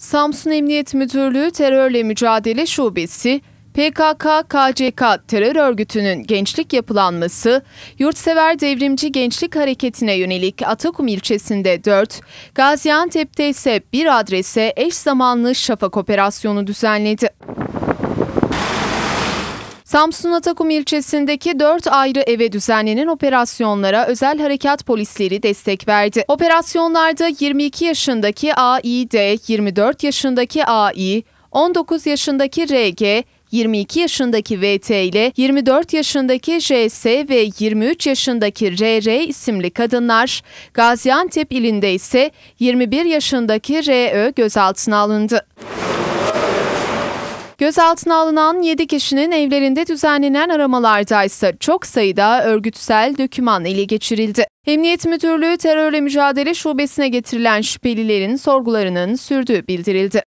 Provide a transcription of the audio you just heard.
Samsun Emniyet Müdürlüğü Terörle Mücadele Şubesi, PKK-KCK terör örgütünün gençlik yapılanması, Yurtsever Devrimci Gençlik Hareketi'ne yönelik Atakum ilçesinde 4, Gaziantep'te ise bir adrese eş zamanlı şafak operasyonu düzenledi. Samsun Atakum ilçesindeki 4 ayrı eve düzenlenen operasyonlara özel harekat polisleri destek verdi. Operasyonlarda 22 yaşındaki AİD, 24 yaşındaki Aİ, 19 yaşındaki RG, 22 yaşındaki VT ile 24 yaşındaki JS ve 23 yaşındaki RR isimli kadınlar, Gaziantep ilinde ise 21 yaşındaki RÖ gözaltına alındı. Gözaltına alınan 7 kişinin evlerinde düzenlenen aramalarda ise çok sayıda örgütsel döküman ele geçirildi. Emniyet Müdürlüğü Terörle Mücadele Şubesi'ne getirilen şüphelilerin sorgularının sürdüğü bildirildi.